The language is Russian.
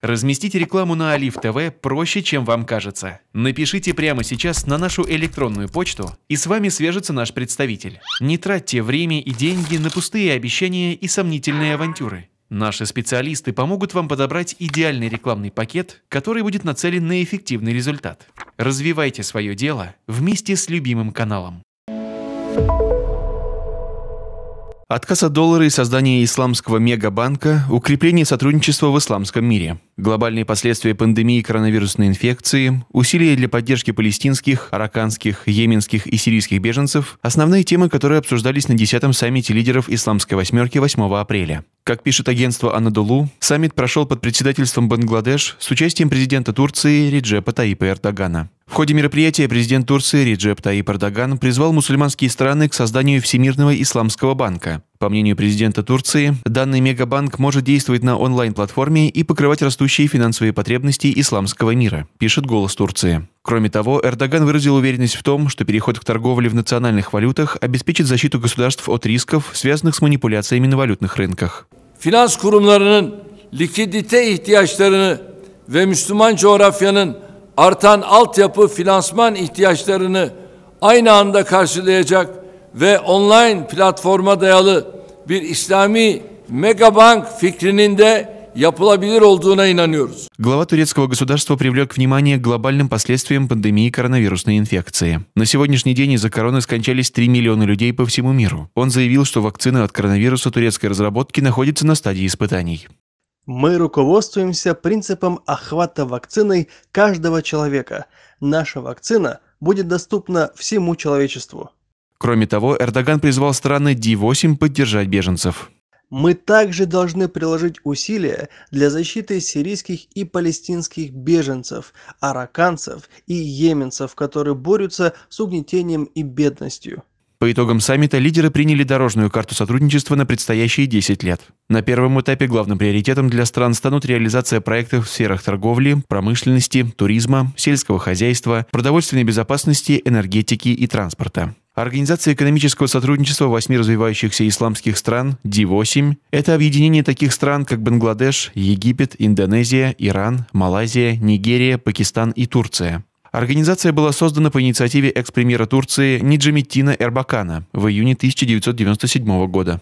Разместить рекламу на Олив ТВ проще, чем вам кажется. Напишите прямо сейчас на нашу электронную почту, и с вами свяжется наш представитель. Не тратьте время и деньги на пустые обещания и сомнительные авантюры. Наши специалисты помогут вам подобрать идеальный рекламный пакет, который будет нацелен на эффективный результат. Развивайте свое дело вместе с любимым каналом. Отказ от доллара и создание исламского мегабанка, укрепление сотрудничества в исламском мире, глобальные последствия пандемии коронавирусной инфекции, усилия для поддержки палестинских, араканских, йеменских и сирийских беженцев – основные темы, которые обсуждались на 10-м саммите лидеров исламской восьмерки 8 апреля. Как пишет агентство Анадолу, саммит прошел под председательством Бангладеш с участием президента Турции Реджепа Таипа Эрдогана. В ходе мероприятия президент Турции Реджеп Таип Эрдоган призвал мусульманские страны к созданию Всемирного исламского банка. По мнению президента Турции, данный мегабанк может действовать на онлайн-платформе и покрывать растущие финансовые потребности исламского мира, пишет «Голос Турции». Кроме того, Эрдоган выразил уверенность в том, что переход к торговле в национальных валютах обеспечит защиту государств от рисков, связанных с манипуляциями на валютных рынках. Финанс kurumlarının likidite ihtiyaçlarını ve Müslüman coğrafyanın artan altyapı finansman ihtiyaçlarını aynı anda karşılayacak ve online platforma dayalı bir İslami megabank fikrinin de yapılabilir olduğuna инанıyoruz. Глава турецкого государства привлек внимание к глобальным последствиям пандемии коронавирусной инфекции. На сегодняшний день из-за короны скончались 3 миллиона людей по всему миру. Он заявил, что вакцина от коронавируса турецкой разработки находится на стадии испытаний. Мы руководствуемся принципом охвата вакциной каждого человека. Наша вакцина будет доступна всему человечеству. Кроме того, Эрдоган призвал страны Ди-8 поддержать беженцев. Мы также должны приложить усилия для защиты сирийских и палестинских беженцев, араканцев и йеменцев, которые борются с угнетением и бедностью. По итогам саммита лидеры приняли дорожную карту сотрудничества на предстоящие 10 лет. На первом этапе главным приоритетом для стран станут реализация проектов в сферах торговли, промышленности, туризма, сельского хозяйства, продовольственной безопасности, энергетики и транспорта. Организация экономического сотрудничества восьми развивающихся исламских стран D8 – это объединение таких стран, как Бангладеш, Египет, Индонезия, Иран, Малайзия, Нигерия, Пакистан и Турция. Организация была создана по инициативе экс-премьера Турции Ниджаметтина Эрбакана в июне 1997 года.